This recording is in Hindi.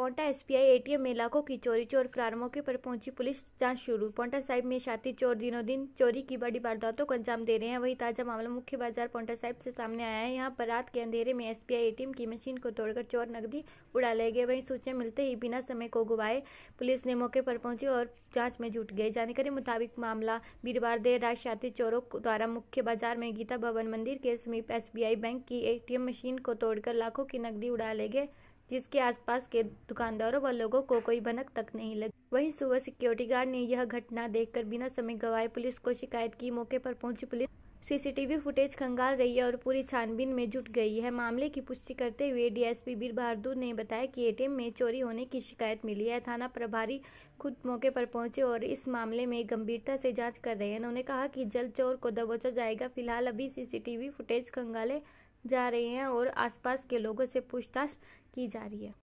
पोंटा एसपीआई एटीएम में लाखों की चोरी चोर फरार मौके पर पहुंची पुलिस जांच शुरू पोंटा साहिब में शातिर चोर दिनों दिन चोरी की बड़ी वारदातों को अंजाम दे रहे हैं वही ताजा मामला मुख्य बाजार पोंटा साहिब से सामने आया है यहाँ पर रात के अंधेरे में एसपीआई एटीएम की मशीन को तोड़कर चोर नकदी उड़ा ले गए वहीं सूचना मिलते ही बिना समय को गुवाए पुलिस ने मौके पर पहुंची और जाँच में जुट गए जानकारी मुताबिक मामला वीरवार देर रात शातिर चोरों द्वारा मुख्य बाजार में गीता भवन मंदिर के समीप एसबीआई बैंक की एटीएम मशीन को तोड़कर लाखों की नकदी उड़ा ले गए जिसके आसपास के दुकानदारों व लोगों को कोई भनक तक नहीं लगी वहीं सुबह सिक्योरिटी गार्ड ने यह घटना देखकर बिना समय गवाए पुलिस को शिकायत की मौके पर पहुंची पुलिस सीसीटीवी फुटेज खंगाल रही है और पूरी छानबीन में जुट गई है मामले की पुष्टि करते हुए डीएसपी वीर बहादुर ने बताया कि एटीएम में चोरी होने की शिकायत मिली है थाना प्रभारी खुद मौके पर पहुंचे और इस मामले में गंभीरता से जांच कर रहे हैं उन्होंने कहा कि जल्द चोर को दबोचा जाएगा फिलहाल अभी सीसीटीवी फुटेज खंगाले जा रहे हैं और आसपास के लोगों से पूछताछ की जा रही है